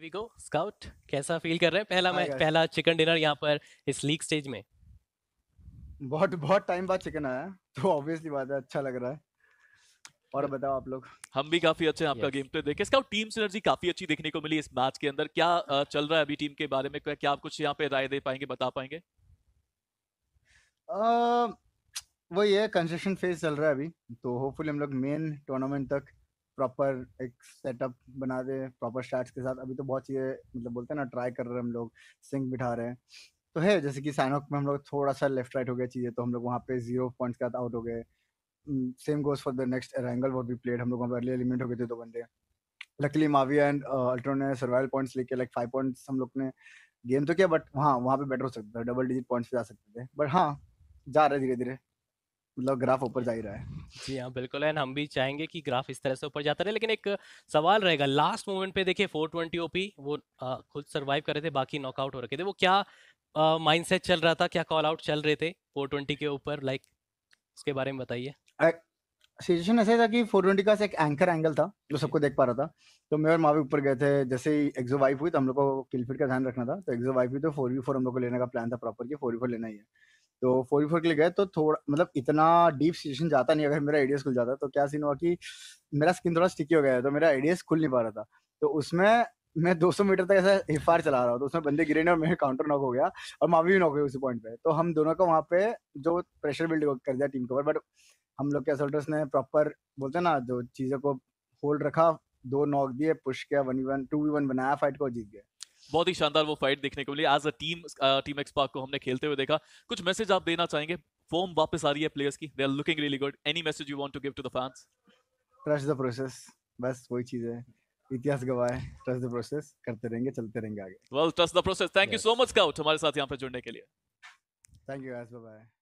we go Scout कैसा feel कर रहे हैं पहला मैच पहला चिकन डिनर यहां पर इस लीग स्टेज में बहुत बहुत टाइम बाद चिकन आया तो ऑब्वियसली बात है अच्छा लग रहा है और बताओ आप लोग हम भी काफी अच्छे आपका गेम प्ले देखे स्काउट टीम सिनर्जी काफी अच्छी देखने को मिली इस मैच के अंदर क्या चल रहा है अभी टीम के बारे में क्या आप कुछ यहां पे राय दे पाएंगे बता पाएंगे uh, वो ये कंस्ट्रक्शन फेज चल रहा है अभी तो होपफुली हम लोग मेन टूर्नामेंट तक प्रॉपर एक सेटअप बना दे प्रॉपर स्टार्ट के साथ अभी तो बहुत चीज़ें मतलब बोलते हैं ना ट्राई कर रहे हैं हम लोग सिंक बिठा रहे हैं तो है जैसे कि साइनॉक में हम लोग थोड़ा सा लेफ्ट राइट हो गया चीज़ें तो हम लोग वहाँ पे जीरो पॉइंट्स के साथ आउट हो गए same goes for the next Erangel what be played हम लोग वहाँ पर अर्ली एलिमेंट हो गए थे दो बंदे लकली माविया एंड अल्ट्रो ने सर्वाइवल पॉइंट्स लेके लाइक फाइव पॉइंट्स हम लोग ने गेम तो किया बट हाँ वहाँ पे बेटर हो सकता था डबल डिजिट पॉइंट्स भी जा सकते थे बट हाँ जा रहे धीरे धीरे मतलब ग्राफ ऊपर जा ही रहा है जी हाँ बिल्कुल एंड हम भी चाहेंगे कि ग्राफ इस तरह से ऊपर जाता रहे लेकिन एक सवाल रहेगा लास्ट मोमेंट पे देखिए 420 ओपी वो आ, खुद सर्वाइव कर रहे थे बाकी नॉकआउट हो रखे थे वो क्या माइंडसेट चल रहा था क्या कॉल आउट चल रहे थे 420 के ऊपर लाइक उसके बारे में बताइए सिचुएशन ऐसे था कि 420 का एक एंकर एंगल था जो सबको देख पा रहा था तो मैं और मावी ऊपर गए थे जैसे ही एक्जो वाइफ हुई तो हम लोग को किलफिट का ध्यान रखना था तो एक्जो वाइफ हुई तो फोर वी फोर हम लोग को लेने का प्लान था प्रॉपर कि फोर वी फोर लेना ही है तो फोर्टी फोर के लिए गए तो थोड़ा मतलब इतना डीप सिचुएशन जाता नहीं अगर मेरा आइडियाज खुल जाता तो क्या सीन हुआ कि मेरा स्किन थोड़ा स्टिकी हो गया तो मेरा आइडियाज खुल नहीं पा रहा था तो उसमें मैं 200 मीटर तक ऐसा हिफार चला रहा हूँ तो उसमें बंदे गिरे नहीं और मेरे काउंटर नॉक हो गया और मावी भी नॉक हो गई उसी पॉइंट पे तो हम दोनों का वहाँ पे जो प्रेशर बिल्ड कर दिया टीम के ऊपर बट हम लोग के असल्टर्स ने प्रॉपर बोलते ना जो चीज़ों को होल्ड रखा दो नॉक दिए पुश किया one one two v one बनाया फाइट को जीत गए बहुत ही शानदार वो फाइट देखने को मिली as a team team XSpark को हमने खेलते हुए देखा कुछ मैसेज आप देना चाहेंगे फॉर्म वापस आ रही है प्लेयर्स की they are looking really good any message you want to give to the fans trust the process बस वही चीज है इतिहास गवाह है ट्रस्ट द प्रोसेस करते रहेंगे चलते रहेंगे आगे well trust the process thank you so much Scout हमारे साथ यहां पे जुड़ने के लिए thank you guys bye bye